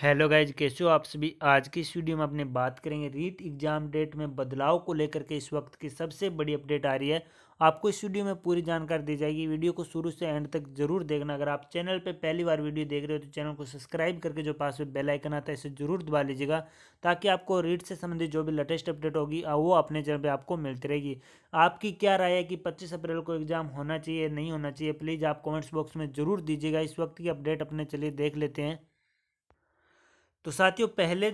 hello guys कैसे हो आप सभी आज की इस वीडियो में अपने बात करेंगे रीट एग्ज़ाम डेट में बदलाव को लेकर के इस वक्त की सबसे बड़ी अपडेट आ रही है आपको इस वीडियो में पूरी जानकारी दी जाएगी वीडियो को शुरू से एंड तक जरूर देखना अगर आप चैनल पे पहली बार वीडियो देख रहे हो तो चैनल को सब्सक्राइब करके जो पास में बेलाइकन आता है इसे जरूर दबा लीजिएगा ताकि आपको रीट से संबंधित जो भी लेटेस्ट अपडेट होगी वो अपने चैनल पर आपको मिलती रहेगी आपकी क्या राय है कि पच्चीस अप्रैल को एग्ज़ाम होना चाहिए नहीं होना चाहिए प्लीज़ आप कॉमेंट्स बॉक्स में जरूर दीजिएगा इस वक्त की अपडेट अपने चलिए देख लेते हैं तो साथियों पहले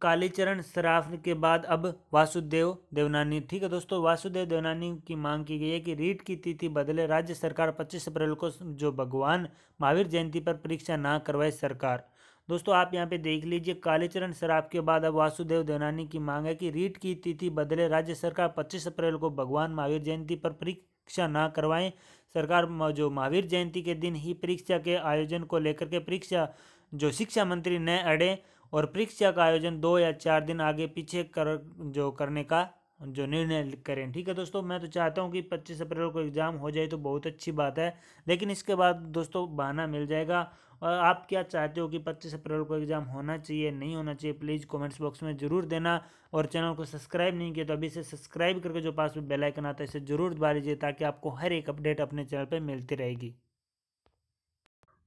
कालीचरण सराफ के बाद अब वासुदेव देवनानी ठीक है दोस्तों वासुदेव देवनानी की मांग की गई है कि रीट की तिथि बदले राज्य सरकार 25 अप्रैल को जो भगवान महावीर जयंती पर परीक्षा ना करवाए सरकार दोस्तों आप यहाँ पे देख लीजिए कालीचरण सराफ के बाद अब वासुदेव देवनानी की मांग है कि रीट की तिथि बदले राज्य सरकार पच्चीस अप्रैल को भगवान महावीर जयंती पर परीक्षा ना करवाएं सरकार जो महावीर जयंती के दिन ही परीक्षा के आयोजन को लेकर के परीक्षा जो शिक्षा मंत्री नए अड़े और परीक्षा का आयोजन दो या चार दिन आगे पीछे कर जो करने का जो निर्णय करें ठीक है दोस्तों मैं तो चाहता हूँ कि पच्चीस अप्रैल को एग्ज़ाम हो जाए तो बहुत अच्छी बात है लेकिन इसके बाद दोस्तों बहाना मिल जाएगा और आप क्या चाहते हो कि पच्चीस अप्रैल को एग्ज़ाम होना चाहिए नहीं होना चाहिए प्लीज़ कमेंट्स बॉक्स में ज़रूर देना और चैनल को सब्सक्राइब नहीं किया तो अभी से सब्सक्राइब करके जो पास में बेलाइकन आता है इसे ज़रूर दबा लीजिए ताकि आपको हर एक अपडेट अपने चैनल पर मिलती रहेगी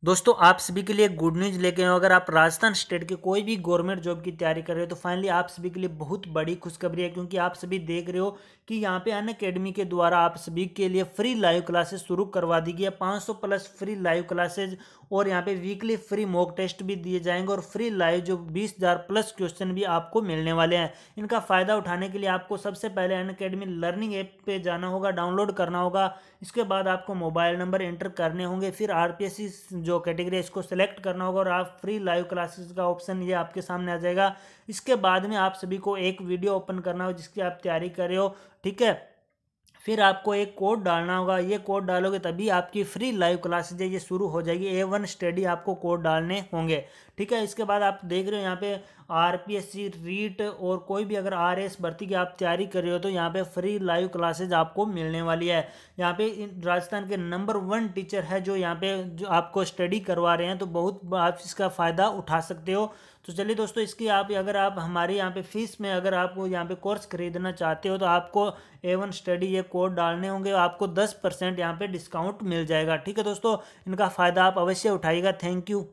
दोस्तों आप सभी के लिए गुड न्यूज़ लेके हो अगर आप राजस्थान स्टेट के कोई भी गवर्नमेंट जॉब की तैयारी कर रहे हो तो फाइनली आप सभी के लिए बहुत बड़ी खुशखबरी है क्योंकि आप सभी देख रहे हो कि यहाँ पे अन अकेडमी के द्वारा आप सभी के लिए फ्री लाइव क्लासेस शुरू करवा दी गई है 500 प्लस फ्री लाइव क्लासेज और यहाँ पे वीकली फ्री मॉक टेस्ट भी दिए जाएंगे और फ्री लाइव जो बीस प्लस क्वेश्चन भी आपको मिलने वाले हैं इनका फ़ायदा उठाने के लिए आपको सबसे पहले अन अकेडमी लर्निंग ऐप पर जाना होगा डाउनलोड करना होगा इसके बाद आपको मोबाइल नंबर एंटर करने होंगे फिर आर जो जो कैटेगरी है इसको सेलेक्ट करना होगा और आप फ्री लाइव क्लासेस का ऑप्शन ये आपके सामने आ जाएगा इसके बाद में आप सभी को एक वीडियो ओपन करना हो जिसकी आप तैयारी कर रहे हो ठीक है फिर आपको एक कोड डालना होगा ये कोड डालोगे तभी आपकी फ्री लाइव क्लासेज ये शुरू हो जाएगी ए वन स्टडी आपको कोड डालने होंगे ठीक है इसके बाद आप देख रहे हो यहाँ पे R P S C REET और कोई भी अगर आर एस भर्ती की आप तैयारी कर रहे हो तो यहाँ पे फ्री लाइव क्लासेज आपको मिलने वाली है यहाँ पे राजस्थान के नंबर वन टीचर है जो यहाँ पे जो आपको स्टडी करवा रहे हैं तो बहुत आप इसका फ़ायदा उठा सकते हो तो चलिए दोस्तों इसकी आप अगर आप हमारे यहाँ पे फीस में अगर आप यहाँ पे कोर्स खरीदना चाहते हो तो आपको ए वन स्टडी ये कोड डालने होंगे आपको दस परसेंट यहाँ पर डिस्काउंट मिल जाएगा ठीक है दोस्तों इनका फ़ायदा आप अवश्य उठाइएगा थैंक यू